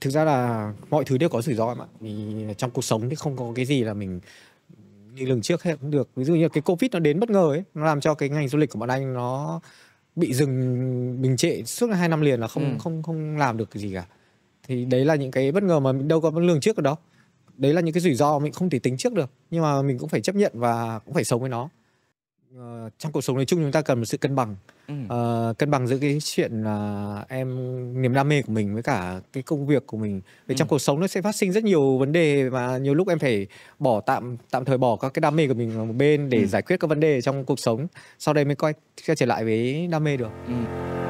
thực ra là mọi thứ đều có rủi ro em vì trong cuộc sống thì không có cái gì là mình như lần trước hết cũng được ví dụ như cái covid nó đến bất ngờ ấy nó làm cho cái ngành du lịch của bọn anh nó bị dừng bình trệ suốt hai năm liền là không ừ. không không làm được cái gì cả thì đấy là những cái bất ngờ mà mình đâu có lường trước ở đó đấy là những cái rủi ro mình không thể tính trước được nhưng mà mình cũng phải chấp nhận và cũng phải sống với nó ờ, trong cuộc sống nói chung chúng ta cần một sự cân bằng Ừm. Ờ, cân bằng giữa cái chuyện là em niềm đam mê của mình với cả cái công việc của mình. Vì trong cuộc sống nó sẽ phát sinh rất nhiều vấn đề và nhiều lúc em phải bỏ tạm tạm thời bỏ các cái đam mê của mình một bên để Ừm. giải quyết các vấn đề trong cuộc sống, sau đây mới quay quay trở lại với đam mê được. Ừm.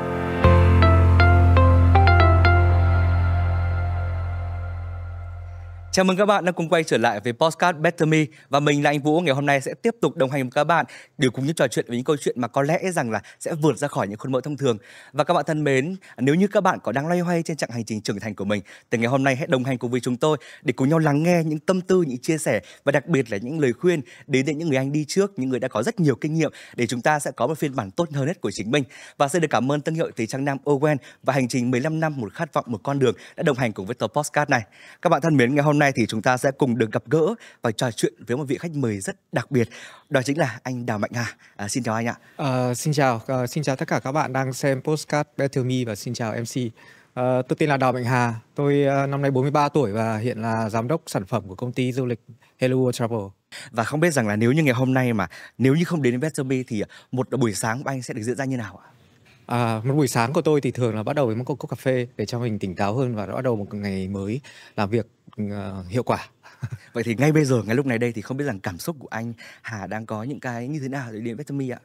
Chào mừng các bạn đã cùng quay trở lại với Postcard Better Me và mình là anh Vũ ngày hôm nay sẽ tiếp tục đồng hành với các bạn để cùng những trò chuyện với những câu chuyện mà có lẽ rằng là sẽ vượt ra khỏi những khuôn mẫu thông thường. Và các bạn thân mến, nếu như các bạn có đang loay hoay trên chặng hành trình trưởng thành của mình thì ngày hôm nay hãy đồng hành cùng với chúng tôi để cùng nhau lắng nghe những tâm tư, những chia sẻ và đặc biệt là những lời khuyên đến từ những người anh đi trước, những người đã có rất nhiều kinh nghiệm để chúng ta sẽ có một phiên bản tốt hơn hết của chính mình. Và xin được cảm ơn thương hiệu từ Trang Nam Owen và hành trình 15 năm một khát vọng một con đường đã đồng hành cùng với tờ Postcard này. Các bạn thân mến, ngày hôm nay nay thì chúng ta sẽ cùng được gặp gỡ và trò chuyện với một vị khách mời rất đặc biệt. Đó chính là anh Đào Mạnh Hà. À, xin chào anh ạ. À, xin chào, à, xin chào tất cả các bạn đang xem postcard Better Me và xin chào MC. À, ờ, tôi tên là Đào Mạnh Hà, tôi à, năm nay 43 tuổi và hiện là giám đốc sản phẩm của công ty du lịch Hello World Travel. Và không biết rằng là nếu như ngày hôm nay mà nếu như không đến Better thì một buổi sáng của anh sẽ được diễn ra như nào ạ? À, một buổi sáng của tôi thì thường là bắt đầu với một cốc, cốc cà phê để cho mình tỉnh táo hơn và bắt đầu một ngày mới làm việc Ờ, hiệu quả vậy thì ngay bây giờ ngay lúc này đây thì không biết rằng cảm xúc của anh Hà đang có những cái như thế nào để đến Vetami ạ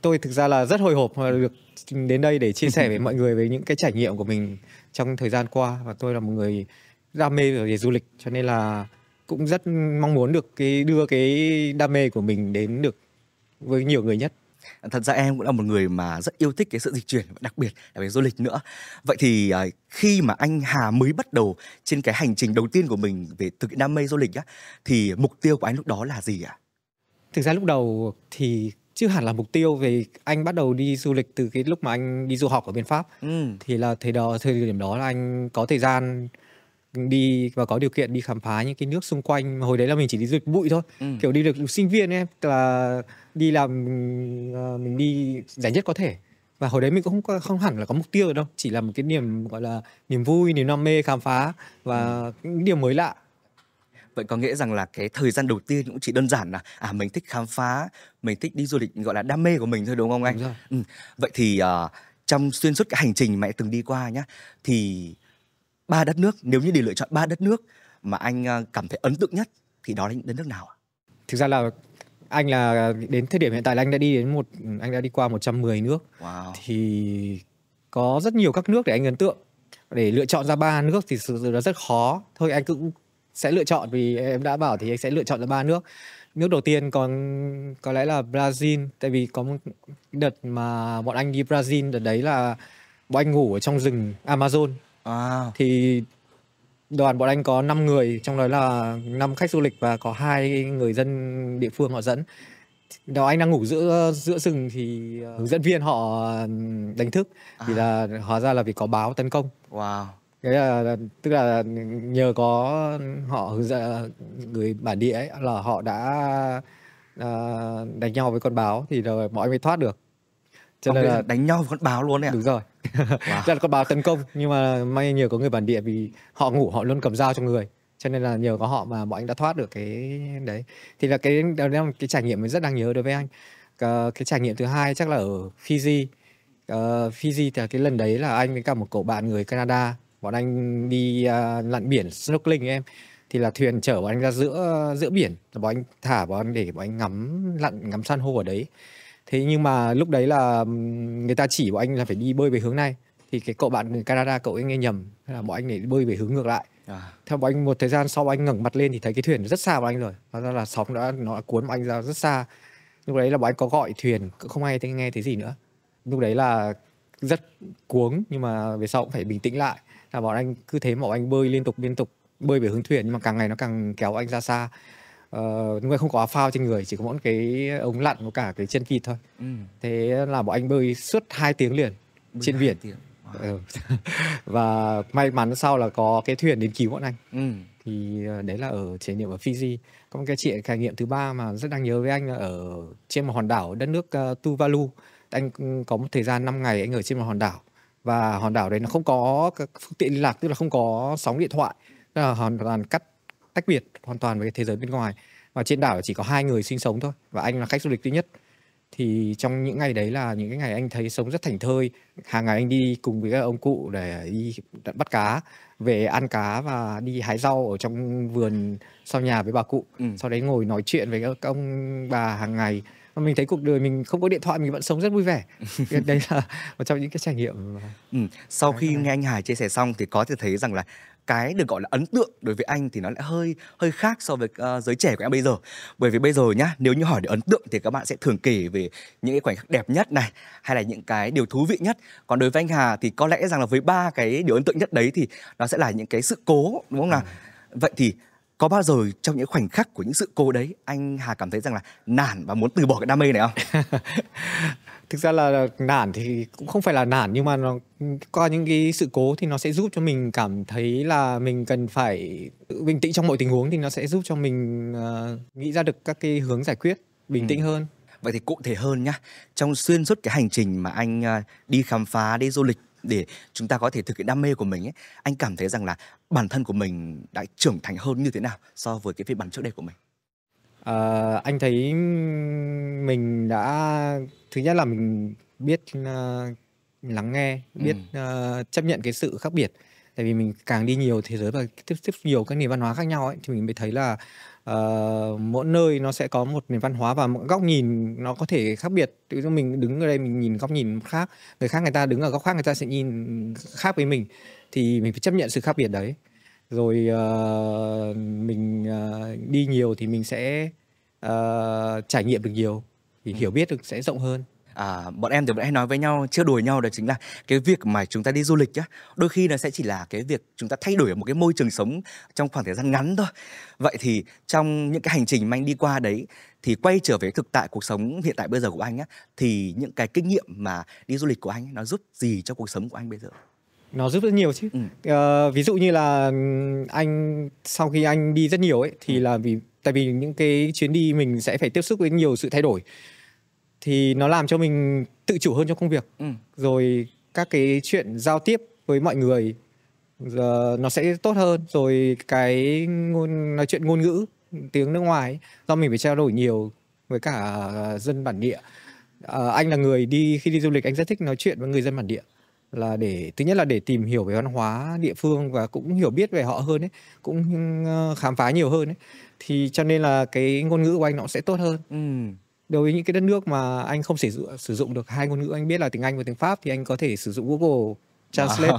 tôi thực ra là rất hồi hộp ừ. được đến đây để chia sẻ với mọi người về những cái trải nghiệm của mình trong thời gian qua và tôi là một người đam mê về du lịch cho nên là cũng rất mong muốn được cái đưa cái đam mê của mình đến được với nhiều người nhất thật ra em cũng là một người mà rất yêu thích cái sự dịch chuyển và đặc biệt là về du lịch nữa vậy thì à, khi mà anh Hà mới bắt đầu trên cái hành trình đầu tiên của mình về thực hiện đam mê du lịch á thì mục tiêu của anh lúc đó là gì ạ thực ra lúc đầu thì chưa hẳn là mục tiêu về anh bắt đầu đi du lịch từ cái lúc mà anh đi du học ở bên pháp ừ. thì là thời đó thời điểm đó là anh có thời gian đi và có điều kiện đi khám phá những cái nước xung quanh hồi đấy là mình chỉ đi du lịch bụi thôi ừ. kiểu đi được sinh viên em là đi làm ờ, mình đi giải nhất có thể và hồi đấy mình cũng không không hẳn là có mục tiêu đâu chỉ là một cái niềm gọi là niềm vui niềm đam mê khám phá và ừ. những điều mới lạ vậy có nghĩa rằng là cái thời gian đầu tiên cũng chỉ đơn giản là à mình thích khám phá mình thích đi du lịch gọi là đam mê của mình thôi đúng không anh đúng rồi. ừ. vậy thì uh, trong xuyên suốt cái hành trình mẹ từng đi qua nhá thì ba đất nước nếu như để lựa chọn ba đất nước mà anh ờ, cảm thấy ấn tượng nhất thì đó là những đất nước nào ạ? Thực ra là anh là đến thời điểm hiện tại là anh đã đi đến một anh đã đi qua 110 nước. Wow. Thì có rất nhiều các nước để anh ấn tượng. Để lựa chọn ra ba nước thì sự nó rất khó. Thôi anh cũng sẽ lựa chọn vì em đã bảo thì anh sẽ lựa chọn ra ba nước. Nước đầu tiên còn có lẽ là Brazil tại vì có một đợt mà bọn anh đi Brazil đợt đấy là bọn anh ngủ ở trong rừng Amazon À. Thì đoàn bọn anh có 5 người, trong đó là 5 khách du lịch và có hai người dân địa phương họ dẫn. Đó anh đang ngủ giữa giữa rừng thì ờ, hướng dẫn viên họ đánh thức à. thì là à. hóa ra là vì có báo tấn công. Wow. Thế là tức là nhờ có họ hướng dẫn ờ, người bản địa ấy là họ đã uh, đánh nhau với con báo thì rồi bọn anh mới thoát được cho nên là đánh nhau với con báo luôn đấy à? đúng rồi wow. là dạ, có báo tấn công nhưng mà may nhờ có người bản địa vì họ ngủ họ luôn cầm dao trong người cho nên là nhờ có họ mà bọn anh đã thoát được cái đấy thì là cái đó là cái trải nghiệm mình rất đáng nhớ đối với anh cái, ờ, cái trải nghiệm thứ hai chắc là ở Fiji uh, Fiji thì cái lần đấy là anh với cả một cậu bạn người Canada bọn anh đi uh, lặn biển snorkeling em thì là thuyền chở bọn anh ra giữa giữa biển bọn anh thả bọn anh để bọn anh ngắm lặn ngắm san hô ở đấy thế nhưng mà lúc đấy là người ta chỉ bọn anh là phải đi bơi về hướng này thì cái cậu bạn người Canada cậu ấy nghe nhầm thế là bọn anh để bơi về hướng ngược lại à. theo bọn anh một thời gian sau bọn anh ngẩng mặt lên thì thấy cái thuyền rất xa bọn anh rồi và ra là sóng đã nó đã cuốn bọn anh ra rất xa lúc đấy là bọn anh có gọi thuyền không ai thấy nghe thấy gì nữa lúc đấy là rất cuống nhưng mà về sau cũng phải bình tĩnh lại là bọn anh cứ thế mà bọn anh bơi liên tục liên tục bơi về hướng thuyền nhưng mà càng ngày nó càng kéo anh ra xa uh, ờ, chúng không có áo phao trên người chỉ có mỗi cái ống lặn của cả cái chân vịt thôi ừ. thế là bọn anh bơi suốt 2 tiếng liền bơi trên biển tiếng. Wow. Ờ. và may mắn sau là có cái thuyền đến cứu bọn anh ừ. thì ờ, đấy là ở trải nghiệm ở Fiji có một cái chuyện trải nghiệm thứ ba mà rất đáng nhớ với anh là ở trên một hòn đảo đất nước uh, Tuvalu anh có một thời gian 5 ngày anh ở trên một hòn đảo và hòn đảo đấy nó không có phương tiện liên lạc tức là không có sóng điện thoại tức là hoàn toàn cắt tách biệt hoàn toàn với thế giới bên ngoài và trên đảo chỉ có hai người sinh sống thôi và anh là khách du lịch duy nhất thì trong những ngày đấy là những cái ngày anh thấy sống rất thảnh thơi hàng ngày anh đi cùng với các ông cụ để đi bắt cá về ăn cá và đi hái rau ở trong vườn sau nhà với bà cụ ừ. sau đấy ngồi nói chuyện với các ông bà hàng ngày mà mình thấy cuộc đời mình không có điện thoại mình vẫn sống rất vui vẻ đấy là một trong những cái trải nghiệm ừ. sau khi nghe anh Hải chia sẻ xong thì có thể thấy rằng là cái được gọi là ấn tượng đối với anh thì nó lại hơi hơi khác so với uh, giới trẻ của em bây giờ bởi vì bây giờ nhá nếu như hỏi để ấn tượng thì các bạn sẽ thường kể về những cái khoảnh khắc đẹp nhất này hay là những cái điều thú vị nhất còn đối với anh Hà thì có lẽ rằng là với ba cái điều ấn tượng nhất đấy thì nó sẽ là những cái sự cố đúng không nào ừ. vậy thì có bao giờ trong những khoảnh khắc của những sự cố đấy anh hà cảm thấy rằng là nản và muốn từ bỏ cái đam mê này không thực ra là nản thì cũng không phải là nản nhưng mà nó qua những cái sự cố thì nó sẽ giúp cho mình cảm thấy là mình cần phải bình tĩnh trong mọi tình huống thì nó sẽ giúp cho mình uh, nghĩ ra được các cái hướng giải quyết bình ừ. tĩnh hơn vậy thì cụ thể hơn nhá trong xuyên suốt cái hành trình mà anh uh, đi khám phá đi du lịch để chúng ta có thể thực hiện đam mê của mình ấy, anh cảm thấy rằng là bản thân của mình đã trưởng thành hơn như thế nào so với cái phiên bản trước đây của mình? À, anh thấy mình đã thứ nhất là mình biết uh, lắng nghe, biết ừ. uh, chấp nhận cái sự khác biệt tại vì mình càng đi nhiều thế giới và tiếp tiếp nhiều các nền văn hóa khác nhau ấy thì mình mới thấy là uh, mỗi nơi nó sẽ có một nền văn hóa và một góc nhìn nó có thể khác biệt tự dưng mình đứng ở đây mình nhìn góc nhìn khác người khác người ta đứng ở góc khác người ta sẽ nhìn khác với mình thì mình phải chấp nhận sự khác biệt đấy rồi uh, mình uh, đi nhiều thì mình sẽ uh, trải nghiệm được nhiều thì ừ. hiểu biết được sẽ rộng hơn à, bọn em thì vẫn hay nói với nhau chưa đùa nhau đó chính là cái việc mà chúng ta đi du lịch á đôi khi nó sẽ chỉ là cái việc chúng ta thay đổi ở một cái môi trường sống trong khoảng thời gian ngắn thôi vậy thì trong những cái hành trình mà anh đi qua đấy thì quay trở về thực tại cuộc sống hiện tại bây giờ của anh á thì những cái kinh nghiệm mà đi du lịch của anh nó giúp gì cho cuộc sống của anh bây giờ nó giúp rất nhiều chứ ừ. ờ, ví dụ như là anh sau khi anh đi rất nhiều ấy thì ừ. là vì tại vì những cái chuyến đi mình sẽ phải tiếp xúc với nhiều sự thay đổi thì nó làm cho mình tự chủ hơn trong công việc ừ. rồi các cái chuyện giao tiếp với mọi người giờ nó sẽ tốt hơn rồi cái ngôn nói chuyện ngôn ngữ tiếng nước ngoài do mình phải trao đổi nhiều với cả dân bản địa à, anh là người đi khi đi du lịch anh rất thích nói chuyện với người dân bản địa là để thứ nhất là để tìm hiểu về văn hóa địa phương và cũng hiểu biết về họ hơn ấy cũng ờ, khám phá nhiều hơn ấy thì cho nên là cái ngôn ngữ của anh nó sẽ tốt hơn ừ đối với những cái đất nước mà anh không thể dụ, sử dụng được hai ngôn ngữ anh biết là tiếng Anh và tiếng Pháp thì anh có thể sử dụng Google Translate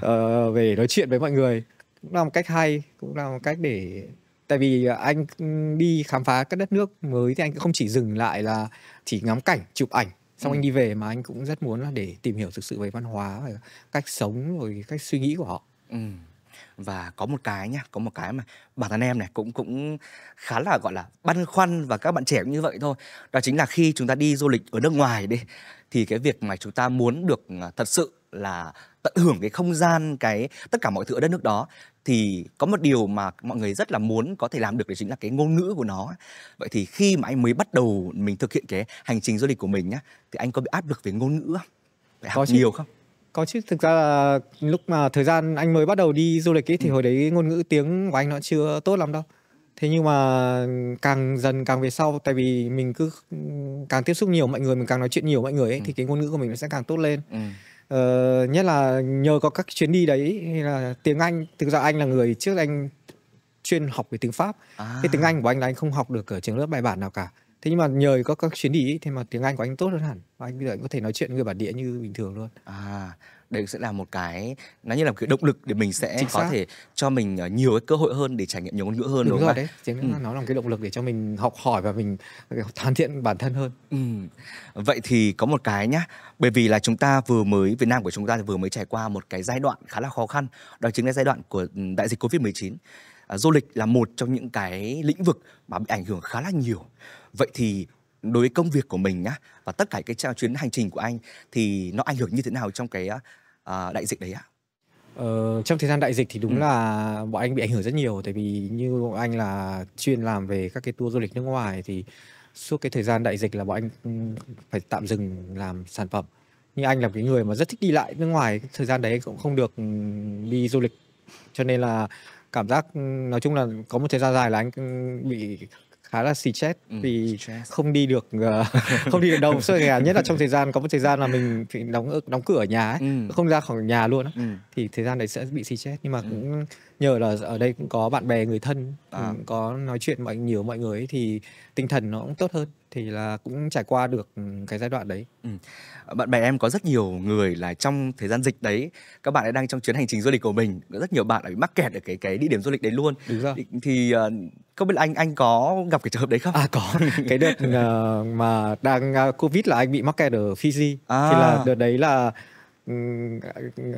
wow. uh, về nói chuyện với mọi người cũng là một cách hay cũng là một cách để tại vì anh đi khám phá các đất nước mới thì anh cũng không chỉ dừng lại là chỉ ngắm cảnh chụp ảnh xong ừ. anh đi về mà anh cũng rất muốn là để tìm hiểu thực sự về văn hóa cách sống rồi cách suy nghĩ của họ ừ và có một cái nhá có một cái mà bản thân em này cũng cũng khá là gọi là băn khoăn và các bạn trẻ cũng như vậy thôi đó chính là khi chúng ta đi du lịch ở nước ngoài đi thì cái việc mà chúng ta muốn được à, thật sự là tận hưởng cái không gian cái tất cả mọi thứ ở đất nước đó thì có một điều mà mọi người rất là muốn có thể làm được đấy chính là cái ngôn ngữ của nó vậy thì khi mà anh mới bắt đầu mình thực hiện cái hành trình du lịch của mình nhá thì anh có bị áp lực về ngôn ngữ không phải có học chứ. nhiều không có chứ thực ra là lúc mà thời gian anh mới bắt đầu đi du lịch ấy thì ừ. hồi đấy ngôn ngữ tiếng của anh nó chưa tốt lắm đâu thế nhưng mà càng dần càng về sau tại vì mình cứ càng tiếp xúc nhiều mọi người mình càng nói chuyện nhiều mọi người ấy, ừ. thì cái ngôn ngữ của mình nó sẽ càng tốt lên ừ. ờ, nhất là nhờ có các chuyến đi đấy hay là tiếng anh thực ra anh là người trước anh chuyên học về tiếng pháp à. cái tiếng anh của anh là anh không học được ở trường lớp bài bản nào cả thế nhưng mà nhờ có các chuyến đi ấy, thì mà tiếng Anh của anh tốt hơn hẳn và anh bây giờ anh có thể nói chuyện người bản địa như bình thường luôn à đây sẽ là một cái nó như là một cái động lực để mình sẽ Chính có xác. thể cho mình ờ, nhiều cái cơ hội hơn để trải nghiệm nhiều ngôn ngữ hơn đúng, đúng rồi đấy chính ừ. nó là một cái động lực để cho mình học hỏi và mình ờ, hoàn thiện bản thân hơn ừ. vậy thì có một cái nhá bởi vì là chúng ta vừa mới Việt Nam của chúng ta thì vừa mới trải qua một cái giai đoạn khá là khó khăn đó chính là giai đoạn của ừ, đại dịch Covid 19 chín à, du lịch là một trong những cái lĩnh vực mà bị ảnh hưởng khá là nhiều vậy thì đối với công việc của mình nhá và tất cả cái chuyến hành trình của anh thì nó ảnh hưởng như thế nào trong cái uh, đại dịch đấy ạ? Ờ, trong thời gian đại dịch thì đúng ừ. là bọn anh bị ảnh hưởng rất nhiều tại vì như bọn anh là chuyên làm về các cái tour du lịch nước ngoài thì suốt cái thời gian đại dịch là bọn anh ừ, phải tạm dừng làm sản phẩm như anh là cái người mà rất thích đi lại nước ngoài thời gian đấy cũng không được ừ, đi du lịch cho nên là cảm giác ừ, nói chung là có một thời gian dài là anh bị khá là xì chết ừ, vì stress. không đi được ờ, không đi được đâu so cả nhất là trong thời gian có một thời gian là mình phải đóng đóng cửa ở nhà ấy, ừ. không ra khỏi nhà luôn á ừ. thì thời gian đấy sẽ bị xì chết nhưng mà ừ. cũng nhờ là ở đây cũng có bạn bè người thân à. có nói chuyện mọi nhiều mọi người ấy, thì tinh thần nó cũng tốt hơn thì là cũng trải qua được cái giai đoạn đấy ừ. bạn bè em có rất nhiều người là trong thời gian dịch đấy các bạn ấy đang trong chuyến hành trình du lịch của mình rất nhiều bạn bị mắc kẹt ở cái cái địa điểm du lịch đấy luôn Đúng rồi. thì, thì ờ, không biết là anh anh có gặp cái trường hợp đấy không à có cái đợt ờ, mà đang ờ, covid là anh bị mắc kẹt ở Fiji à. thì là à. đợt đấy là À,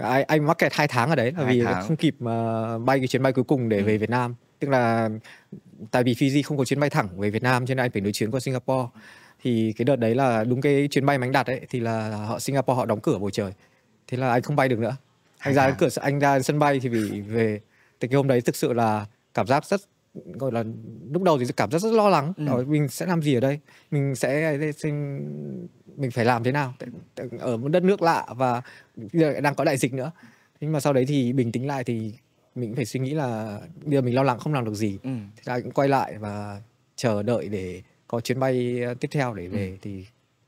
anh, anh mắc kẹt hai tháng ở đấy là vì tháng. không kịp mà bay cái chuyến bay cuối cùng để ừ. về Việt Nam tức là tại vì Fiji không có chuyến bay thẳng về Việt Nam cho nên anh phải nối chuyến qua Singapore thì cái đợt đấy là đúng cái chuyến bay mà anh đặt ấy thì là họ Singapore họ đóng cửa bầu trời thế là anh không bay được nữa anh ra cửa anh ra sân bay thì vì về thì cái hôm đấy thực sự là cảm giác rất gọi là lúc đầu thì cảm giác rất lo lắng ừ. mình sẽ làm gì ở đây mình sẽ mình phải làm thế nào ở một đất nước lạ và đang có đại dịch nữa nhưng mà sau đấy thì bình tĩnh lại thì mình phải suy nghĩ là bây giờ mình lo lắng không làm được gì ừ. thì ta cũng quay lại và chờ đợi để có chuyến bay ờ, tiếp theo để về ừ. thì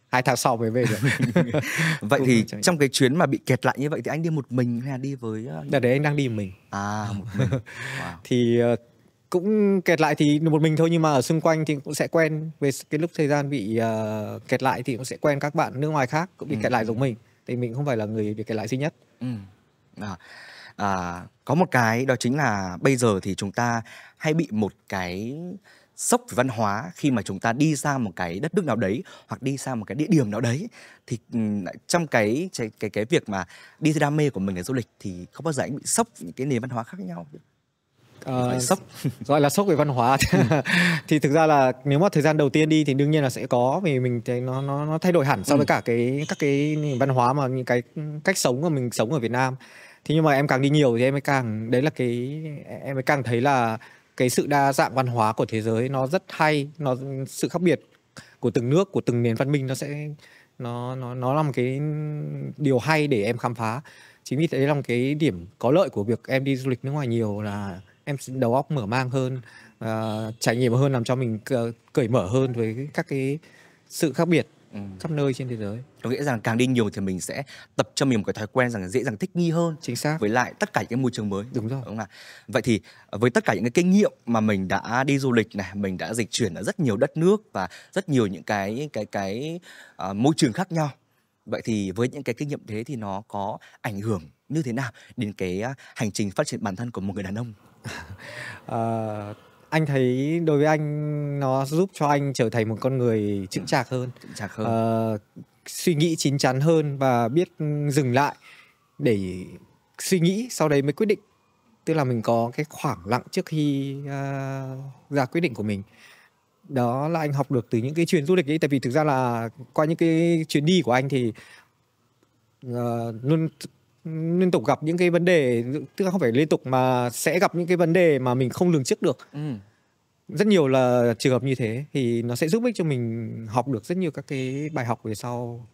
hai tháng sau mới về được vậy thì trong cái chuyến mà bị kẹt lại như vậy thì anh đi một mình hay là đi với ờ, đợt đấy anh đang đi một mình à một mình wow. thì ờ, cũng kẹt lại thì một mình thôi nhưng mà ở xung quanh thì cũng sẽ quen về cái lúc thời gian bị uh, kẹt lại thì cũng sẽ quen các bạn nước ngoài khác cũng bị ừ. kẹt lại ừ. giống mình thì mình không phải là người bị kẹt lại duy nhất ừ. à, à, có một cái đó chính là bây giờ thì chúng ta hay bị một cái sốc về văn hóa khi mà chúng ta đi ra một cái đất nước nào đấy hoặc đi sang một cái địa điểm nào đấy thì ừ, trong cái cái cái, cái việc mà đi theo đam mê của mình để du lịch thì không bao giờ anh bị sốc những cái nền văn hóa khác nhau uh, sốc gọi là sốc về văn hóa ừ. thì thực ra là nếu mà thời gian đầu tiên đi thì đương nhiên là sẽ có vì mình thấy nó nó nó thay đổi hẳn so với ừ. cả cái các cái văn hóa mà những cái cách sống của mình sống ở Việt Nam thế nhưng mà em càng đi nhiều thì em mới càng đấy là cái em mới càng thấy là cái sự đa dạng văn hóa của thế giới nó rất hay nó sự khác biệt của từng nước của từng nền văn minh nó sẽ nó nó nó là một cái điều hay để em khám phá chính vì thế là một cái điểm có lợi của việc em đi du lịch nước ngoài nhiều là em đầu óc mở mang hơn uh, trải nghiệm hơn làm cho mình cởi mở hơn với các cái sự khác biệt ừ. khắp nơi trên thế giới có nghĩa rằng càng đi nhiều thì mình sẽ tập cho mình một cái thói quen rằng dễ dàng thích nghi hơn chính xác với lại tất cả những cái môi trường mới đúng rồi đúng không ạ vậy thì với tất cả những cái kinh nghiệm mà mình đã đi du lịch này mình đã dịch chuyển ở rất nhiều đất nước và rất nhiều những cái cái cái uh, môi trường khác nhau vậy thì với những cái kinh nghiệm thế thì nó có ảnh hưởng như thế nào đến cái ờ, hành trình phát triển bản thân của một người đàn ông à, anh thấy đối với anh nó giúp cho anh trở thành một con người chững chạc hơn chững chạc hơn à, suy nghĩ chín chắn hơn và biết dừng lại để suy nghĩ sau đấy mới quyết định tức là mình có cái khoảng lặng trước khi uh, ra quyết định của mình đó là anh học được từ những cái chuyến du lịch ấy tại vì thực ra là qua những cái chuyến đi của anh thì uh, luôn liên tục gặp những cái vấn đề tức là không phải liên tục mà sẽ gặp những cái vấn đề mà mình không lường trước được ừ. rất nhiều là trường hợp như thế thì nó sẽ giúp ích cho mình học được rất nhiều các cái bài học về sau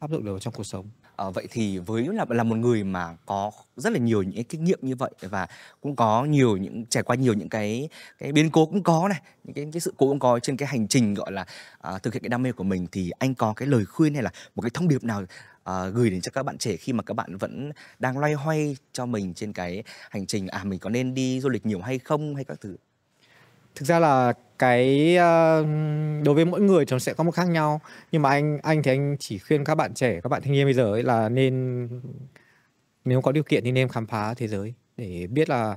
áp dụng được trong cuộc sống à, vậy thì với là là một người mà có rất là nhiều những cái kinh nghiệm như vậy và cũng có nhiều những trải qua nhiều những cái cái biến cố cũng có này những cái, cái sự cố cũng có trên cái hành trình gọi là à, thực hiện cái đam mê của mình thì anh có cái lời khuyên hay là một cái thông điệp nào À, gửi đến cho các bạn trẻ khi mà các bạn vẫn đang loay hoay cho mình trên cái hành trình à mình có nên đi du lịch nhiều hay không hay các thứ thực ra là cái ờ, đối với mỗi người chúng sẽ có một khác nhau nhưng mà anh anh thì anh chỉ khuyên các bạn trẻ các bạn thanh niên bây giờ ấy là nên nếu có điều kiện thì nên khám phá thế giới để biết là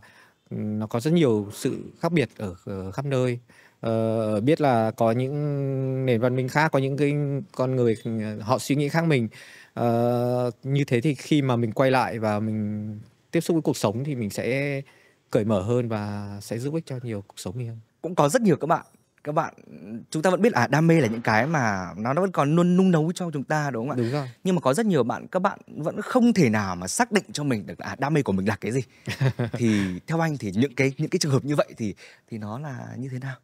ừ, nó có rất nhiều sự khác biệt ở, ở khắp nơi ờ, biết là có những nền văn minh khác có những cái con người ừ, họ suy nghĩ khác mình Ờ, như thế thì khi mà mình quay lại và mình tiếp xúc với cuộc sống thì mình sẽ cởi mở hơn và sẽ giúp ích cho nhiều cuộc sống mình hơn cũng có rất nhiều các bạn các bạn chúng ta vẫn biết à đam mê là những cái mà nó vẫn còn luôn nung nấu cho chúng ta đúng không ạ đúng rồi nhưng mà có rất nhiều bạn các bạn vẫn không thể nào mà xác định cho mình được à đam mê của mình là cái gì thì theo anh thì những cái những cái trường hợp như vậy thì thì nó là như thế nào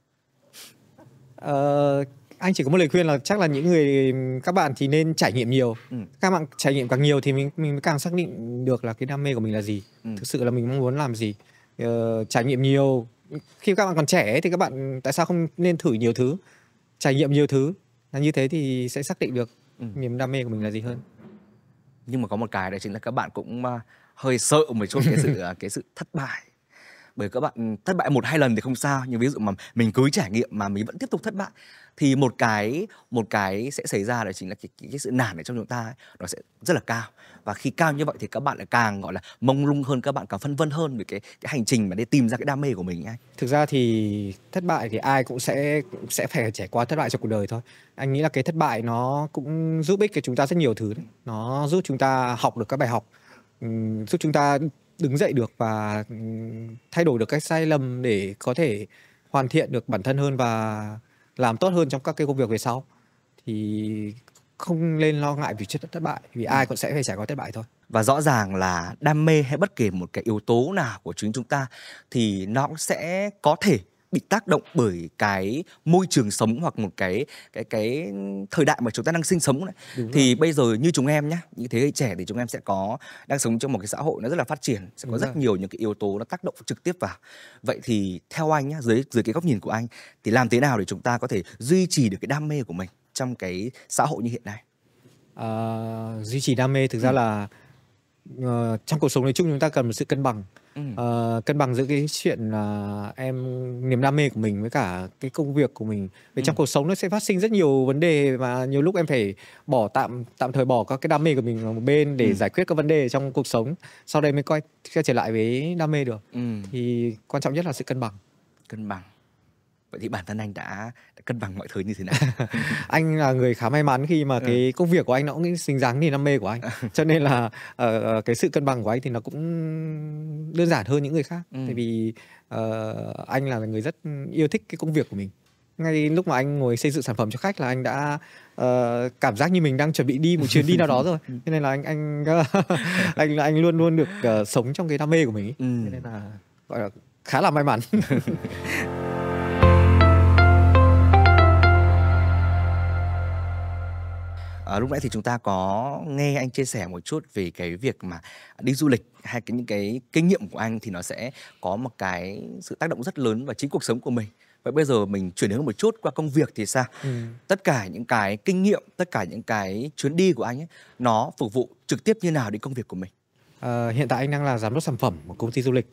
uh anh chỉ có một lời khuyên là chắc là những người các bạn thì nên trải nghiệm nhiều ừ. các bạn trải nghiệm càng nhiều thì mình mình mới càng xác định được là cái đam mê của mình là gì ừ. thực sự là mình mong muốn làm gì ờ, trải nghiệm nhiều khi các bạn còn trẻ thì các bạn tại sao không nên thử nhiều thứ trải nghiệm nhiều thứ là như thế thì sẽ xác định được ừ. niềm đam mê của mình là gì hơn nhưng mà có một cái đấy chính là các bạn cũng à, hơi sợ một chút cái sự à, cái sự thất bại bởi các bạn thất bại một hai lần thì không sao nhưng ví dụ mà mình cứ trải nghiệm mà mình vẫn tiếp tục thất bại thì một cái một cái sẽ xảy ra là chính là cái, cái, cái sự nản ở trong chúng ta ấy, nó sẽ rất là cao và khi cao như vậy thì các bạn lại càng gọi là mông lung hơn các bạn càng phân vân hơn về cái cái hành trình mà để tìm ra cái đam mê của mình anh thực ra thì thất bại thì ai cũng sẽ sẽ phải trải qua thất bại trong cuộc đời thôi anh nghĩ là cái thất bại nó cũng giúp ích cho chúng ta rất nhiều thứ đấy. nó giúp chúng ta học được các bài học giúp chúng ta đứng dậy được và ừ, thay đổi được các sai lầm để có thể hoàn thiện được bản thân hơn và làm tốt hơn trong các cái công việc về sau thì không nên lo ngại vì trước thất bại vì ai cũng sẽ phải trải qua thất bại thôi và rõ ràng là đam mê hay bất kể một cái yếu tố nào của chính chúng ta thì nó cũng sẽ có thể bị tác động bởi cái môi trường sống hoặc một cái cái cái thời đại mà chúng ta đang sinh sống này. thì rồi. bây giờ như chúng em nhá như thế trẻ thì chúng em sẽ có đang sống trong một cái xã hội nó rất là phát triển sẽ Đúng có rồi. rất nhiều những cái yếu tố nó tác động trực tiếp vào vậy thì theo anh nhá dưới dưới cái góc nhìn của anh thì làm thế nào để chúng ta có thể duy trì được cái đam mê của mình trong cái xã hội như hiện nay à, duy trì đam mê thực ừ. ra là uh, trong cuộc sống nói chung chúng ta cần một sự cân bằng Ừm. Ờ, cân bằng giữa cái chuyện là em niềm đam mê của mình với cả cái công việc của mình. Vì ừ. trong cuộc sống nó sẽ phát sinh rất nhiều vấn đề và nhiều lúc em phải bỏ tạm tạm thời bỏ các cái đam mê của mình vào một bên để Ừm. giải quyết các vấn đề trong cuộc sống. Sau đây mới quay sẽ trở lại với đam mê được. Ừm. Thì quan trọng nhất là sự cân bằng. Cân bằng vậy thì bản thân anh đã, đã cân bằng mọi thứ như thế nào anh là người khá may mắn khi mà ừ. cái công việc của anh nó cũng xinh dáng thì đam mê của anh cho nên là uh, cái sự cân bằng của anh thì nó cũng đơn giản hơn những người khác ừ. tại vì uh, anh là người rất yêu thích cái công việc của mình ngay lúc mà anh ngồi xây dựng sản phẩm cho khách là anh đã uh, cảm giác như mình đang chuẩn bị đi một chuyến đi nào đó rồi Thế ừ. nên là anh anh anh anh luôn luôn được uh, sống trong cái đam mê của mình ừ. cho nên là gọi là khá là may mắn à, lúc nãy thì chúng ta có nghe anh chia sẻ một chút về cái việc mà đi du lịch hay cái những cái kinh nghiệm của anh thì nó sẽ có một cái sự tác động rất lớn vào chính cuộc sống của mình vậy bây giờ mình chuyển hướng một chút qua công việc thì sao ừ. tất cả những cái kinh nghiệm tất cả những cái chuyến đi của anh ấy nó phục vụ trực tiếp như nào đến công việc của mình à, hiện tại anh đang là giám đốc sản phẩm của công ty du lịch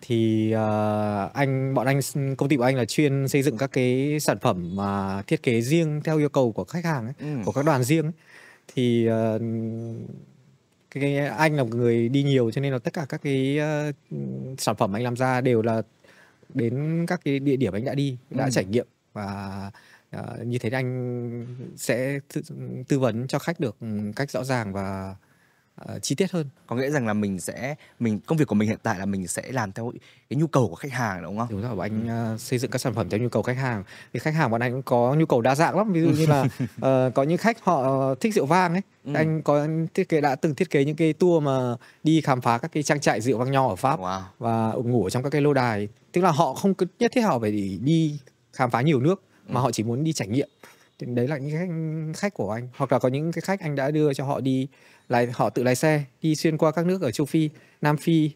thì uh, anh bọn anh công ty của anh là chuyên xây dựng các cái sản phẩm mà thiết kế riêng theo yêu cầu của khách hàng ấy, ừ. của các đoàn riêng ấy. thì uh, cái, anh là một người đi nhiều cho nên là tất cả các cái uh, sản phẩm anh làm ra đều là đến các cái địa điểm anh đã đi đã ừ. trải nghiệm và uh, như thế anh sẽ tư, tư vấn cho khách được ừ, cách rõ ràng và Ờ, chi tiết hơn có nghĩa rằng là mình sẽ mình công việc của mình hiện tại là mình sẽ làm theo cái nhu cầu của khách hàng đúng không đúng rồi bọn anh uh, xây dựng các sản phẩm theo nhu cầu khách hàng thì khách hàng bọn anh cũng có nhu cầu đa dạng lắm ví dụ như là uh, có những khách họ thích rượu vang ấy ừ. anh có thiết kế đã từng thiết kế những cái tour mà đi khám phá các cái trang trại rượu vang nho ở pháp wow. và ngủ ở trong các cái lô đài tức là họ không nhất thiết họ phải đi khám phá nhiều nước mà ừ. họ chỉ muốn đi trải nghiệm đấy là những khách, khách của anh hoặc là có những cái khách anh đã đưa cho họ đi lái họ tự lái xe đi xuyên qua các nước ở châu Phi, Nam Phi,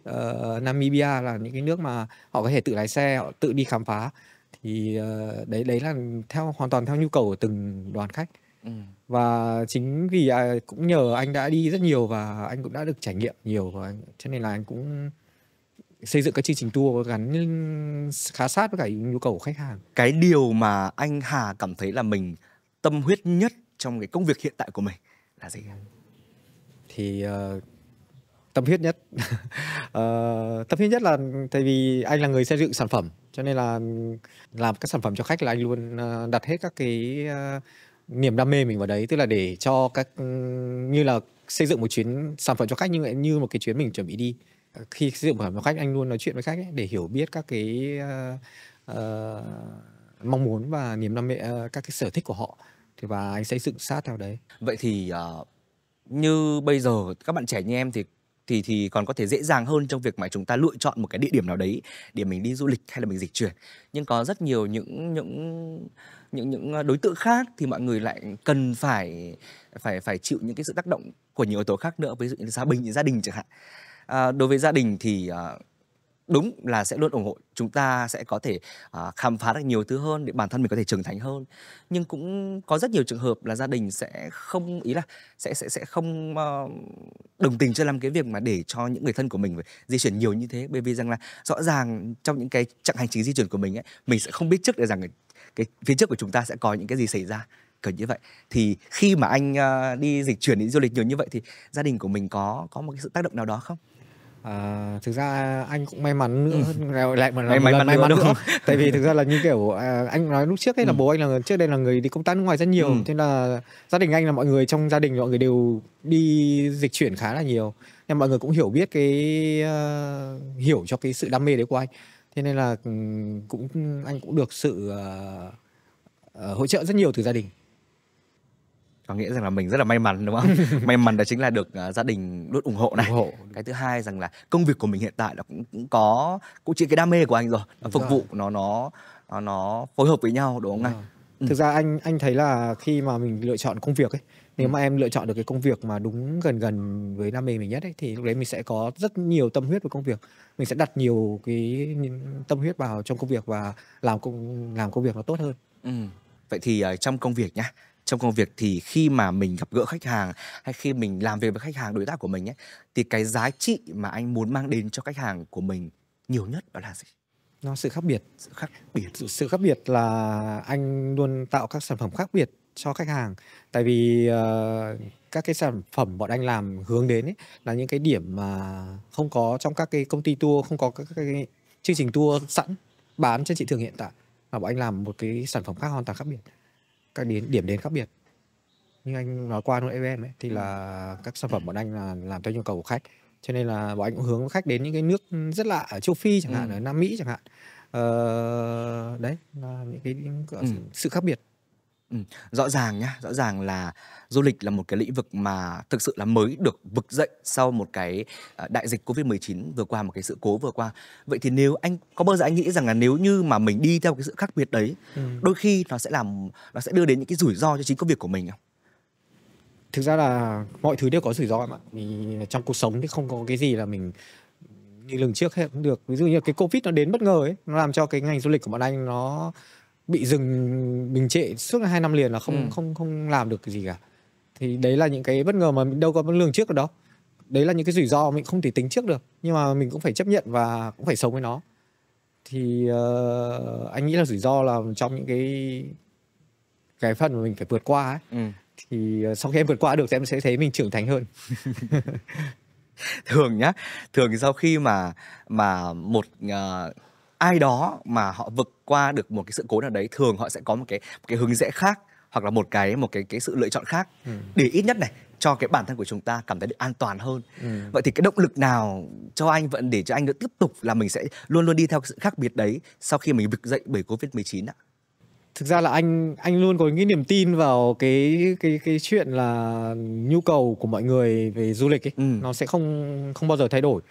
uh, Namibia là những cái nước mà họ có thể tự lái xe, họ tự đi khám phá thì uh, đấy đấy là theo hoàn toàn theo nhu cầu của từng đoàn khách. Ừ. và chính vì à, cũng nhờ anh đã đi rất nhiều và anh cũng đã được trải nghiệm nhiều và anh, cho nên là anh cũng xây dựng các chương trình tour gắn khá sát với cả nhu cầu của khách hàng cái điều mà anh Hà cảm thấy là mình tâm huyết nhất trong cái công việc hiện tại của mình là gì thì uh, tâm huyết nhất uh, tâm huyết nhất là tại vì anh là người xây dựng sản phẩm cho nên là làm các sản phẩm cho khách là anh luôn uh, đặt hết các cái uh, niềm đam mê mình vào đấy tức là để cho các ừ, như là xây dựng một chuyến sản phẩm cho khách nhưng như một cái chuyến mình chuẩn bị đi khi xây dựng sản phẩm cho khách anh luôn nói chuyện với khách ấy, để hiểu biết các cái uh, uh, mong muốn và niềm đam mê uh, các cái sở thích của họ thì và anh xây dựng sát theo đấy vậy thì uh, như bây giờ các bạn trẻ như em thì thì thì còn có thể dễ dàng hơn trong việc mà chúng ta lựa chọn một cái địa điểm nào đấy để mình đi du lịch hay là mình dịch chuyển nhưng có rất nhiều những những những những ờ, đối tượng khác thì mọi người lại cần phải phải phải chịu những cái sự tác động của nhiều yếu tố khác nữa ví dụ như gia đình gia đình chẳng hạn à, đối với gia đình thì uh, đúng là sẽ luôn ủng hộ chúng ta sẽ có thể à, khám phá được nhiều thứ hơn để bản thân mình có thể trưởng thành hơn nhưng cũng có rất nhiều trường hợp là gia đình sẽ không ý là sẽ sẽ sẽ không uh, đồng tình cho làm cái việc mà để cho những người thân của mình phải di chuyển nhiều như thế bởi vì rằng là rõ ràng trong những cái chặng hành trình di chuyển của mình ấy mình sẽ không biết trước được rằng cái, cái phía trước của chúng ta sẽ có những cái gì xảy ra kiểu như vậy thì khi mà anh uh, đi dịch chuyển đi du lịch nhiều như vậy thì gia đình của mình có có một cái sự tác động nào đó không À, thực ra anh cũng may mắn nữa ừ. lại mà may, may mắn, may mắn nữa, nữa. tại vì thực ra là như kiểu à, anh nói lúc trước ấy là ừ. bố anh là trước đây là người đi công tác nước ngoài rất nhiều ừ. thế là gia đình anh là mọi người trong gia đình mọi người đều đi dịch chuyển khá là nhiều nên mọi người cũng hiểu biết cái uh, hiểu cho cái sự đam mê đấy của anh thế nên là ừ, cũng anh cũng được sự uh, uh, hỗ trợ rất nhiều từ gia đình có nghĩa rằng là mình rất là may mắn đúng không may mắn đó chính là được uh, gia đình luôn ủng hộ này ủng hộ. cái thứ hai rằng là công việc của mình hiện tại là cũng, cũng có cũng chỉ cái đam mê của anh rồi nó phục rồi. vụ nó nó nó nó phối hợp với nhau đúng không đúng anh ừ. thực ra anh anh thấy là khi mà mình lựa chọn công việc ấy nếu ừ. mà em lựa chọn được cái công việc mà đúng gần gần với đam mê mình nhất ấy thì lúc đấy mình sẽ có rất nhiều tâm huyết với công việc mình sẽ đặt nhiều cái tâm huyết vào trong công việc và làm công làm công việc nó tốt hơn ừ. vậy thì uh, trong công việc nhá trong công việc thì khi mà mình gặp gỡ khách hàng hay khi mình làm việc với khách hàng đối tác của mình ấy thì cái giá trị mà anh muốn mang đến cho khách hàng của mình nhiều nhất đó là gì? Nó sự khác biệt, sự khác biệt. Sự, khác biệt là anh luôn tạo các sản phẩm khác biệt cho khách hàng tại vì uh, các cái sản phẩm bọn anh làm hướng đến ấy, là những cái điểm mà không có trong các cái công ty tour không có các cái chương trình tour sẵn bán trên thị trường hiện tại mà bọn anh làm một cái sản phẩm khác hoàn toàn khác biệt các điểm điểm đến khác biệt như anh nói qua nãy với em ấy thì ừ. là các sản phẩm bọn anh là làm theo nhu cầu của khách cho nên là bọn anh cũng hướng khách đến những cái nước rất lạ ở châu phi chẳng hạn ừ. ở nam mỹ chẳng hạn ờ, đấy là những cái sự, ừ. sự khác biệt rõ ràng nhá, rõ ràng là du lịch là một cái lĩnh vực mà thực sự là mới được vực dậy sau một cái, ờ, đại dịch Covid-19 vừa qua, một cái sự cố vừa qua. Vậy thì nếu anh có bao giờ anh nghĩ rằng là nếu như mà mình đi theo cái sự khác biệt đấy, Ừm. đôi khi nó sẽ làm nó sẽ đưa đến những cái rủi ro cho chính công việc của mình không? Thực ra là mọi thứ đều có rủi ro em ạ. Vì trong cuộc sống thì không có cái gì là mình như lần trước hết cũng được. Ví dụ như cái Covid nó đến bất ngờ ấy, nó làm cho cái ngành du lịch của bọn anh nó bị dừng bình trệ suốt hai năm liền là không ừ. không không làm được cái gì cả thì đấy là những cái bất ngờ mà mình đâu có lường trước ở đó đấy là những cái rủi ro mình không thể tính trước được nhưng mà mình cũng phải chấp nhận và cũng phải sống với nó thì uh, anh nghĩ là rủi ro là trong những cái cái phần mà mình phải vượt qua ấy ừ. thì uh, sau khi em vượt qua được thì em sẽ thấy mình trưởng thành hơn thường nhá thường sau khi mà mà một uh, ai đó mà họ vượt qua được một cái sự cố nào đấy thường họ sẽ có một cái một cái hướng rẽ khác hoặc là một cái một cái cái sự lựa chọn khác ừ. để ít nhất này cho cái bản thân của chúng ta cảm thấy được an toàn hơn. Ừ. Vậy thì cái động lực nào cho anh vẫn để cho anh được tiếp tục là mình sẽ luôn luôn đi theo sự khác biệt đấy sau khi mình vực dậy bởi Covid-19 ạ? Thực ra là anh anh luôn có cái niềm tin vào cái cái cái chuyện là nhu cầu của mọi người về du lịch ấy ừ. nó sẽ không không bao giờ thay đổi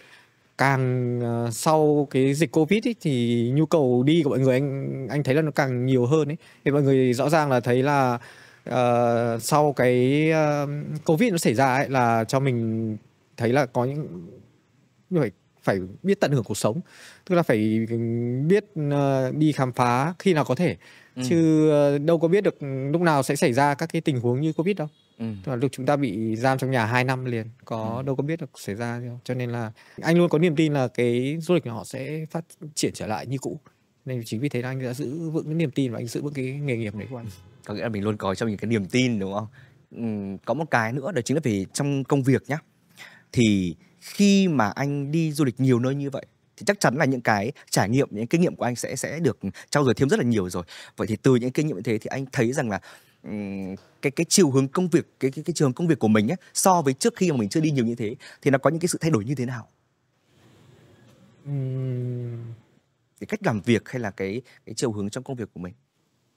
càng ờ, sau cái dịch covid ấy, thì nhu cầu đi của mọi người anh anh thấy là nó càng nhiều hơn ấy thì mọi người rõ ràng là thấy là uh, sau cái uh, covid nó xảy ra ấy là cho mình thấy là có những phải phải biết tận hưởng cuộc sống tức là phải ừ, biết uh, đi khám phá khi nào có thể ừ. chứ uh, đâu có biết được lúc nào sẽ xảy ra các cái tình huống như covid đâu Ừm. Tức là lúc chúng ta bị giam trong nhà 2 năm liền, có Ừm. đâu có biết được xảy ra gì đâu. Cho nên là anh luôn có niềm tin là cái du lịch của họ sẽ phát triển trở lại như cũ. Nên chính vì thế là anh đã giữ vững cái niềm tin và anh giữ vững cái nghề nghiệp đấy của anh. Có nghĩa là mình luôn có trong những cái niềm tin đúng không? Ừm, có một cái nữa đó chính là về trong công việc nhá. Thì khi mà anh đi du lịch nhiều nơi như vậy thì chắc chắn là những cái trải nghiệm những kinh nghiệm của anh sẽ sẽ được trao dồi thêm rất là nhiều rồi vậy thì từ những kinh nghiệm như thế thì anh thấy rằng là cái cái chiều hướng công việc cái cái cái trường công việc của mình ấy, so với trước khi mà mình chưa đi nhiều như thế thì nó có những cái sự thay đổi như thế nào uhm. cái cách làm việc hay là cái cái chiều hướng trong công việc của mình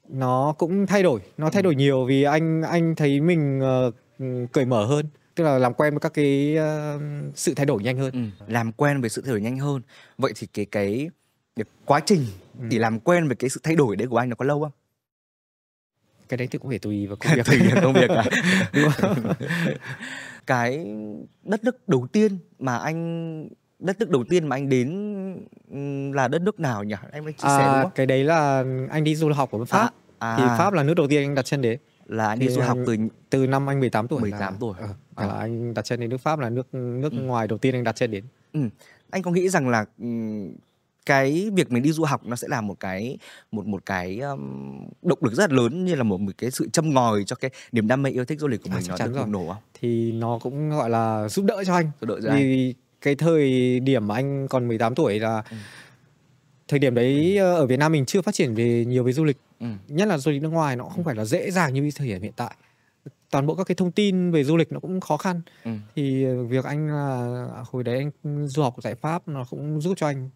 nó cũng thay đổi nó thay đổi nhiều vì anh anh thấy mình uh, cởi mở hơn tức là làm quen với các cái uh, sự thay đổi nhanh hơn ừ. làm quen với sự thay đổi nhanh hơn vậy thì cái cái, cái quá trình ừ. để làm quen với cái sự thay đổi đấy của anh nó có lâu không cái đấy thì cũng phải tùy vào công việc tùy vào công việc à? cái đất nước đầu tiên mà anh đất nước đầu tiên mà anh đến là đất nước nào nhỉ em mới chia à, sẻ à, đúng không? cái đấy là anh đi du học ở à, pháp à, à. thì pháp là nước đầu tiên anh đặt chân đến là anh đi du ờ, học từ từ năm anh 18 tuổi 18 là, tuổi à, à. là anh đặt chân đến nước pháp là nước nước ừ. ngoài đầu tiên anh đặt chân đến ừ. anh có nghĩ rằng là cái việc mình đi du học nó sẽ là một cái một một cái um, động lực rất là lớn như là một, một cái sự châm ngòi cho cái niềm đam mê yêu thích du lịch của à, mình à, nó được nổ không? Thì nó cũng gọi là giúp đỡ cho anh. Giúp đỡ cho anh. Vì cái thời điểm mà anh còn 18 tuổi là ừ. thời điểm đấy ừ. ờ, ở Việt Nam mình chưa phát triển về nhiều về du lịch, ừ. nhất là du lịch nước ngoài nó không ừ. phải là dễ dàng như thời điểm hiện tại toàn bộ các cái thông tin về du lịch nó cũng khó khăn ừ. thì ờ, việc anh là hồi đấy anh du học tại pháp nó cũng giúp cho anh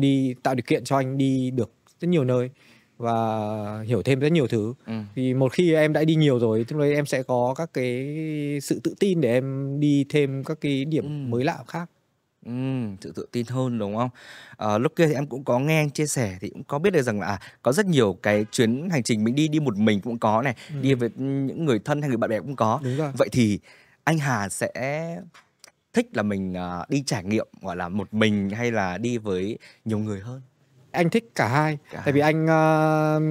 đi tạo điều kiện cho anh đi được rất nhiều nơi và hiểu thêm rất nhiều thứ ừ. thì một khi em đã đi nhiều rồi tức là em sẽ có các cái sự tự tin để em đi thêm các cái điểm ừ. mới lạ khác Ừ, sự tự tin hơn đúng không? À, lúc kia thì em cũng có nghe anh chia sẻ thì cũng có biết được rằng là à, có rất nhiều cái chuyến hành trình mình đi đi một mình cũng có này, ừ. đi với những người thân hay người bạn bè cũng có. Vậy thì anh Hà sẽ thích là mình à, đi trải nghiệm gọi là một mình hay là đi với nhiều người hơn anh thích cả hai cả tại vì anh uh,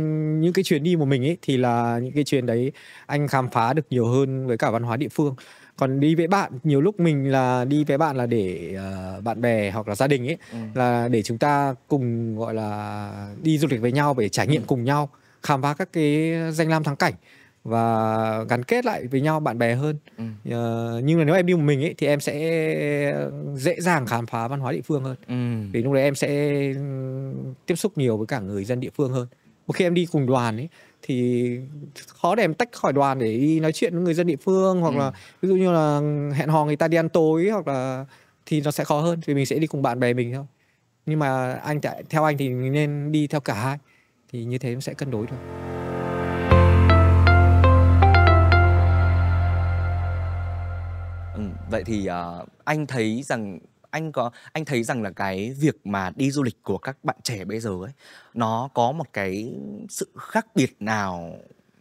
những cái chuyến đi một mình ấy thì là những cái chuyến đấy anh khám phá được nhiều hơn với cả văn hóa địa phương còn đi với bạn nhiều lúc mình là đi với bạn là để uh, bạn bè hoặc là gia đình ấy ừ. là để chúng ta cùng gọi là đi du lịch với nhau để trải nghiệm ừ. cùng nhau khám phá các cái danh lam thắng cảnh và gắn kết lại với nhau bạn bè hơn ừ. uh, nhưng mà nếu em đi một mình ấy thì em sẽ dễ dàng khám phá văn hóa địa phương hơn ừ. vì lúc đấy em sẽ ừ, tiếp xúc nhiều với cả người dân địa phương hơn một khi em đi cùng đoàn ấy thì khó để em tách khỏi đoàn để đi nói chuyện với người dân địa phương hoặc ừ. là ví dụ như là hẹn hò người ta đi ăn tối hoặc là thì nó sẽ khó hơn vì mình sẽ đi cùng bạn bè mình thôi nhưng mà anh theo anh thì nên đi theo cả hai thì như thế nó sẽ cân đối thôi. Vậy thì uh, anh thấy rằng anh có anh thấy rằng là cái việc mà đi du lịch của các bạn trẻ bây giờ ấy nó có một cái sự khác biệt nào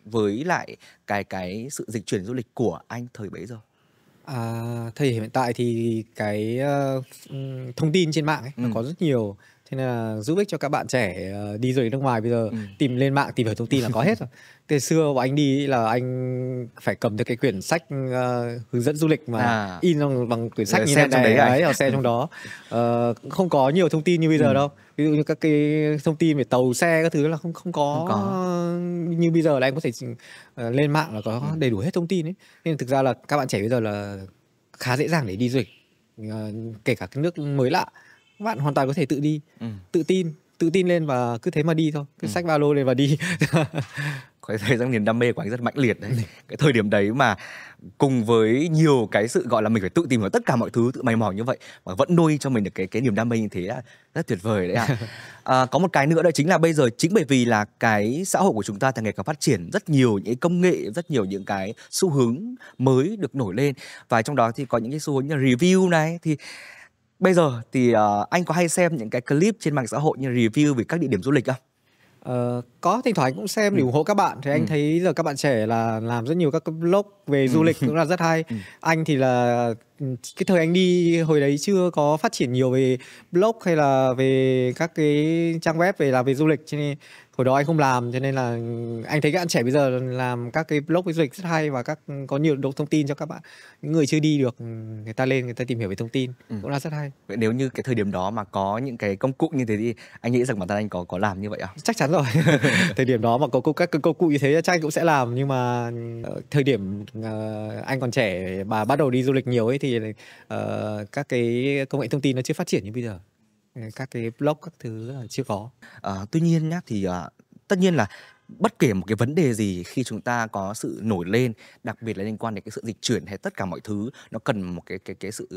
với lại cái cái sự dịch chuyển du lịch của anh thời bấy giờ à, thời hiện tại thì cái uh, thông tin trên mạng ấy, ừ. nó có rất nhiều thế nên là giúp ích cho các bạn trẻ ờ, đi du lịch nước ngoài bây giờ ừ. tìm lên mạng tìm hiểu thông tin là có hết rồi từ xưa bọn anh đi là anh phải cầm được cái quyển sách uh, hướng dẫn du lịch mà à. in trong bằng quyển sách Để như thế này đấy, đấy ở xe trong đó uh, không có nhiều thông tin như bây giờ ừ. đâu ví dụ như các cái thông tin về tàu xe các thứ là không không có, không có. như bây giờ là em có thể uh, lên mạng là có đầy đủ hết thông tin ấy nên thực ra là các bạn trẻ bây giờ là khá dễ dàng để đi du lịch uh, kể cả cái nước mới lạ bạn hoàn toàn có thể tự đi ừ. tự tin tự tin lên và cứ thế mà đi thôi cứ ừ. sách ba lô lên và đi có thể thấy rằng niềm đam mê của anh rất mãnh liệt đấy cái thời điểm đấy mà cùng với nhiều cái sự gọi là mình phải tự tìm hiểu tất cả mọi thứ tự mày mò như vậy mà vẫn nuôi cho mình được cái cái niềm đam mê như thế là rất tuyệt vời đấy ạ à. có một cái nữa đó chính là bây giờ chính bởi vì là cái xã hội của chúng ta thì ngày càng phát triển rất nhiều những công nghệ rất nhiều những cái xu hướng mới được nổi lên và trong đó thì có những cái xu hướng như là review này thì Bây giờ thì uh, anh có hay xem những cái clip trên mạng xã hội như review về các địa điểm du lịch không? Ờ, có thỉnh thoảng cũng xem để ừ. ủng hộ các bạn thì anh ừ. thấy giờ các bạn trẻ là làm rất nhiều các blog về du ừ. lịch cũng là rất hay ừ. anh thì là ừ, cái thời anh đi hồi đấy chưa có phát triển nhiều về blog hay là về các cái trang web về là về du lịch cho nên hồi đó anh không làm cho nên là anh thấy các bạn trẻ bây giờ làm các cái blog với du lịch rất hay và các có nhiều độ thông tin cho các bạn những người chưa đi được người ta lên người ta tìm hiểu về thông tin ừ. cũng là rất hay vậy nếu như cái thời điểm đó mà có những cái công cụ như thế thì anh nghĩ rằng bản thân anh có có làm như vậy không chắc chắn rồi thời điểm đó mà có các công cụ như thế chắc anh cũng sẽ làm nhưng mà ờ, thời điểm ờ, anh còn trẻ và bắt đầu đi du lịch nhiều ấy thì uh, các cái công nghệ thông tin nó chưa phát triển như bây giờ các cái blog các thứ là ờ, chưa có à, tuy nhiên nhá thì à, tất nhiên là bất kể một cái vấn đề gì khi chúng ta có sự nổi lên đặc biệt là liên quan đến cái sự dịch chuyển hay tất cả mọi thứ nó cần một cái cái cái sự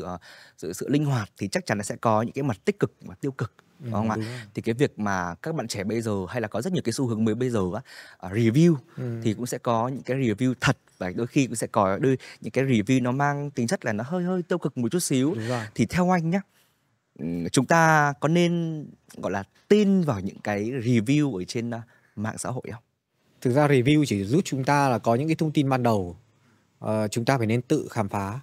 sự sự linh hoạt thì chắc chắn là sẽ có những cái mặt tích cực và tiêu cực ừ, đúng không ạ thì cái việc mà các bạn trẻ bây giờ hay là có rất nhiều cái xu hướng mới bây giờ á review ừ. thì cũng sẽ có những cái review thật và đôi khi cũng sẽ có đôi những cái review nó mang tính chất là nó hơi hơi tiêu cực một chút xíu thì theo anh nhé chúng ta có nên gọi là tin vào những cái review ở trên à, mạng xã hội không? Thực ra review chỉ giúp chúng ta là có những cái thông tin ban đầu uh, chúng ta phải nên tự khám phá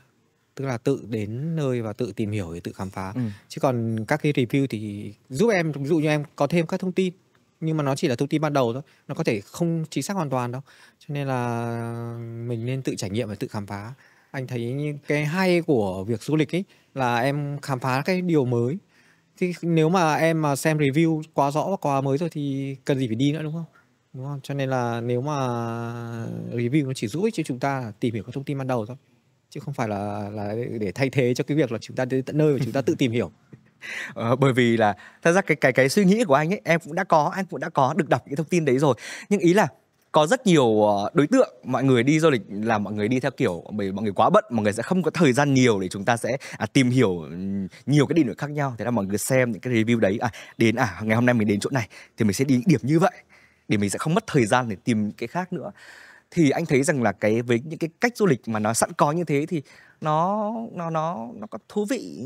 tức là tự đến nơi và tự tìm hiểu để tự khám phá ừ. chứ còn các cái review thì giúp em ví dụ như em có thêm các thông tin nhưng mà nó chỉ là thông tin ban đầu thôi nó có thể không chính xác hoàn toàn đâu cho nên là mình nên tự trải nghiệm và tự khám phá anh thấy cái hay của việc du lịch ấy là em khám phá cái điều mới thì nếu mà em mà xem review quá rõ và quá mới rồi thì cần gì phải đi nữa đúng không đúng không cho nên là nếu mà review nó chỉ giúp ích cho chúng ta tìm hiểu các thông tin ban đầu thôi chứ không phải là là để thay thế cho cái việc là chúng ta đến tận nơi và chúng ta tự tìm hiểu Ờ, bởi vì là thật ra cái cái cái suy nghĩ của anh ấy em cũng đã có anh cũng đã có được đọc những thông tin đấy rồi nhưng ý là có rất nhiều ờ, đối tượng mọi người đi du lịch là mọi người đi theo kiểu bởi mọi người quá bận mọi người sẽ không có thời gian nhiều để chúng ta sẽ à, tìm hiểu ừ, nhiều cái điểm nổi khác nhau thế là mọi người xem những cái review đấy à đến à ngày hôm nay mình đến chỗ này thì mình sẽ đi điểm như vậy để mình sẽ không mất thời gian để tìm cái khác nữa thì anh thấy rằng là cái với những cái cách du lịch mà nó sẵn có như thế thì nó nó nó nó có thú vị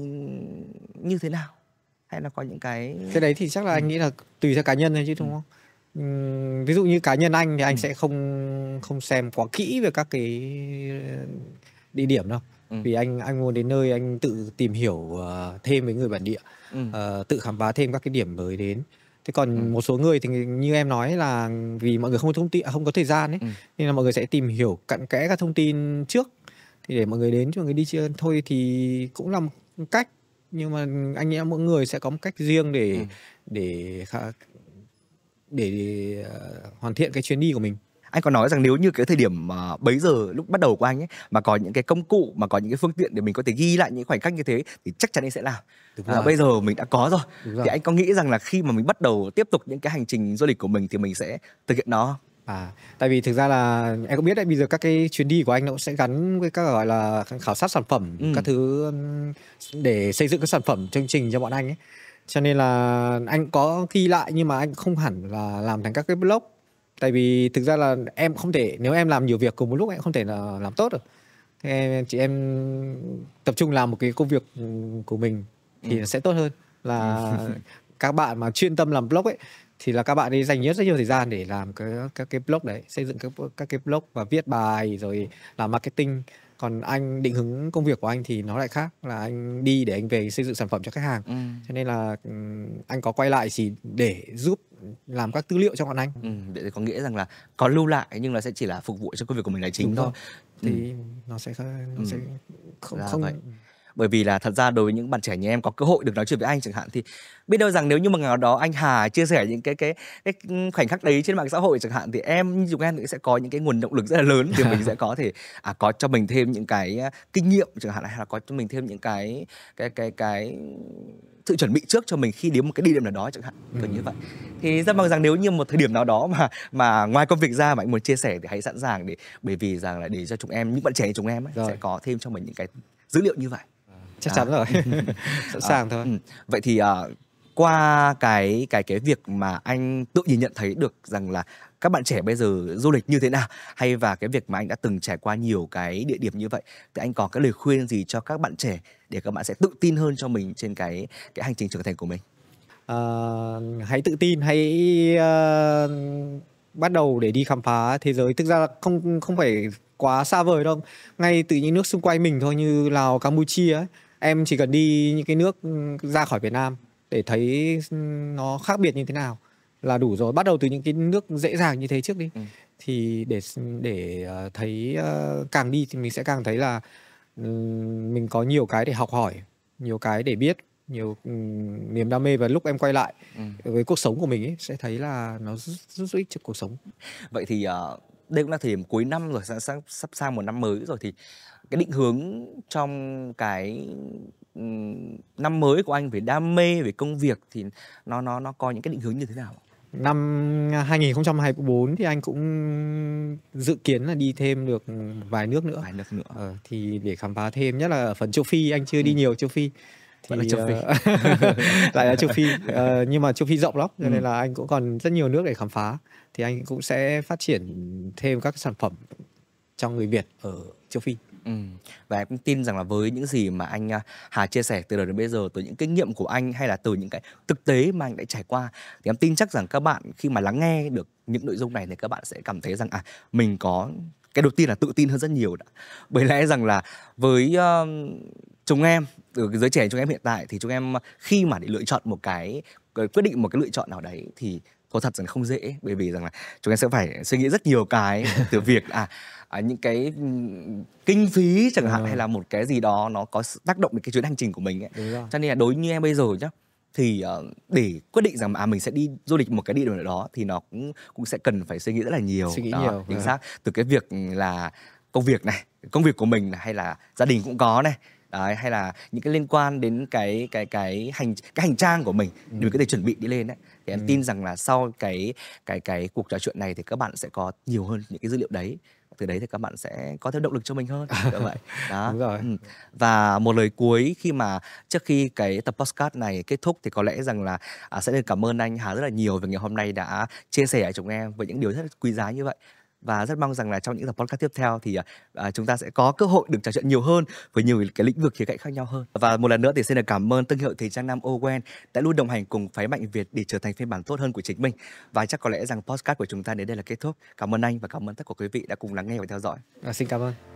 như thế nào hay là có những cái cái đấy thì chắc là anh ừ. nghĩ là tùy theo cá nhân thôi chứ đúng ừ. không ừ ví dụ như cá nhân anh thì anh ừ. sẽ không không xem quá kỹ về các cái địa điểm đâu ừ. vì anh anh muốn đến nơi anh tự tìm hiểu ờ, thêm với người bản địa ừ. uh, tự khám phá thêm các cái điểm mới đến thế còn ừ. một số người thì như em nói là vì mọi người không có thông tin à, không có thời gian ấy ừ. nên là mọi người sẽ tìm hiểu cặn kẽ các thông tin trước thì để mọi người đến cho người đi chơi thôi thì cũng là một cách nhưng mà anh nghĩ mỗi người sẽ có một cách riêng để ừ. để khá, để ờ, hoàn thiện cái chuyến đi của mình anh có nói rằng nếu như cái thời điểm mà bấy giờ lúc bắt đầu của anh ấy mà có những cái công cụ mà có những cái phương tiện để mình có thể ghi lại những khoảnh khắc như thế thì chắc chắn anh sẽ làm Đúng à, bây giờ mình đã có rồi. Đúng rồi thì anh có nghĩ rằng là khi mà mình bắt đầu tiếp tục những cái hành trình du lịch của mình thì mình sẽ thực hiện nó À, tại vì thực ra là em cũng biết đấy bây giờ các cái chuyến đi của anh nó cũng sẽ gắn với các gọi là khảo sát sản phẩm ừ. các thứ để xây dựng các sản phẩm chương trình cho bọn anh ấy cho nên là anh có ghi lại nhưng mà anh không hẳn là làm thành các cái blog tại vì thực ra là em không thể nếu em làm nhiều việc cùng một lúc em không thể là làm tốt được Thế em chị em tập trung làm một cái công việc của mình thì ừ. sẽ tốt hơn là ừ. các bạn mà chuyên tâm làm blog ấy thì là các bạn đi dành rất rất nhiều thời gian để làm cái các cái blog đấy xây dựng các các cái blog và viết bài rồi làm marketing còn anh định hướng công việc của anh thì nó lại khác là anh đi để anh về xây dựng sản phẩm cho khách hàng ừ. cho nên là ừ, anh có quay lại chỉ để giúp làm các tư liệu cho bọn anh ừ, để có nghĩa rằng là có lưu lại nhưng là sẽ chỉ là phục vụ cho công việc của mình là chính Đúng thôi ừ. thì ừ. nó sẽ nó ừ. sẽ không, không... Vậy bởi vì là thật ra đối với những bạn trẻ như em có cơ hội được nói chuyện với anh chẳng hạn thì biết đâu rằng nếu như mà ngày nào đó anh Hà chia sẻ những cái cái cái ừ, khoảnh khắc đấy trên mạng xã hội chẳng hạn thì em như chúng em cũng sẽ có những cái nguồn động lực rất là lớn thì mình sẽ có thể à, có cho mình thêm những cái à, kinh nghiệm chẳng hạn hay là có cho mình thêm những cái cái cái cái sự chuẩn bị trước cho mình khi đến một cái địa điểm nào đó chẳng hạn kiểu ừ. như vậy thì rất mong rằng nếu như một thời điểm nào đó mà mà ngoài công việc ra mà anh muốn chia sẻ thì hãy sẵn sàng để bởi vì rằng là để cho chúng em những bạn trẻ chúng em ấy, sẽ có thêm cho mình những cái dữ liệu như vậy chắc à. chắn rồi sẵn ờ, sàng thôi ừ. vậy thì uh, qua cái cái cái việc mà anh tự nhìn nhận thấy được rằng là các bạn trẻ bây giờ du lịch như thế nào hay và cái việc mà anh đã từng trải qua nhiều cái địa điểm như vậy thì anh có cái lời khuyên gì cho các bạn trẻ để các bạn sẽ tự tin hơn cho mình trên cái cái hành trình trưởng thành của mình à, hãy tự tin hãy uh, bắt đầu để đi khám phá thế giới thực ra không không phải quá xa vời đâu ngay từ những nước xung quanh mình thôi như lào campuchia ấy em chỉ cần đi những cái nước ừ, ra khỏi Việt Nam để thấy ừ, nó khác biệt như thế nào là đủ rồi bắt đầu từ những cái nước dễ dàng như thế trước đi ừ. thì để để ờ, thấy ờ, càng đi thì mình sẽ càng thấy là ừ, mình có nhiều cái để học hỏi nhiều cái để biết nhiều niềm đam mê và lúc em quay lại ừ. với cuộc sống của mình ấy, sẽ thấy là nó rất, rất, rất ích cho cuộc sống vậy thì ờ, đây cũng là thời điểm cuối năm rồi sắp sang một năm mới rồi thì cái định hướng trong cái năm mới của anh về đam mê về công việc thì nó nó nó có những cái định hướng như thế nào? Năm 2024 à, thì anh cũng dự kiến là đi thêm được vài nước nữa. Vài nước nữa. Ờ, thì để khám phá thêm nhất là ở phần châu Phi anh chưa ừ. đi nhiều châu Phi thì là châu ờ, phi lại là châu phi uh, nhưng mà châu phi rộng lắm cho ừ. nên là anh cũng còn rất nhiều nước để khám phá thì anh cũng sẽ phát triển thêm các sản phẩm cho người việt ở châu phi Ừ. Và em cũng tin rằng là với những gì mà anh à, Hà chia sẻ từ đầu đến bây giờ từ những kinh nghiệm của anh hay là từ những cái thực tế mà anh đã trải qua thì em tin chắc rằng các bạn khi mà lắng nghe được những nội dung này thì các bạn sẽ cảm thấy rằng à mình có cái đầu tiên là tự tin hơn rất nhiều đã. Bởi lẽ rằng là với uh, chúng em ở ừ, giới trẻ chúng em hiện tại thì chúng em khi mà để lựa chọn một cái ờ, quyết định một cái lựa chọn nào đấy thì có thật rằng không dễ bởi vì rằng là chúng em sẽ phải suy nghĩ rất nhiều cái từ việc à, à những cái ừ, kinh phí chẳng hạn ừ. hay là một cái gì đó nó có tác động đến cái chuyến hành trình của mình ấy. cho nên là đối như em bây giờ nhá thì ờ, để quyết định rằng mà mình sẽ đi du lịch một cái địa điểm nào đó thì nó cũng cũng sẽ cần phải suy nghĩ rất là nhiều suy nghĩ đó, nhiều chính vâng. xác từ cái việc ừ, là công việc này công việc của mình hay là gia đình cũng có này đấy hay là những cái liên quan đến cái cái cái hành cái hành trang của mình để ừ. mình có thể chuẩn bị đi lên đấy thì em ừ. tin rằng là sau cái cái cái cuộc trò chuyện này thì các bạn sẽ có nhiều hơn những cái dữ liệu đấy từ đấy thì các bạn sẽ có thêm động lực cho mình hơn như vậy đó Đúng rồi. Ừ. và một lời cuối khi mà trước khi cái tập podcast này kết thúc thì có lẽ rằng là à, sẽ được cảm ơn anh Hà rất là nhiều về ngày hôm nay đã chia sẻ chúng em với những điều rất quý giá như vậy và rất mong rằng là trong những tập podcast tiếp theo thì à, à, chúng ta sẽ có cơ hội được trò chuyện nhiều hơn với nhiều cái lĩnh vực khía cạnh khác nhau hơn và một lần nữa thì xin được cảm ơn thương hiệu thời trang nam Owen đã luôn đồng hành cùng phái mạnh Việt để trở thành phiên bản tốt hơn của chính mình và chắc có lẽ rằng podcast của chúng ta đến đây là kết thúc cảm ơn anh và cảm ơn tất cả quý vị đã cùng lắng nghe và theo dõi à, xin cảm ơn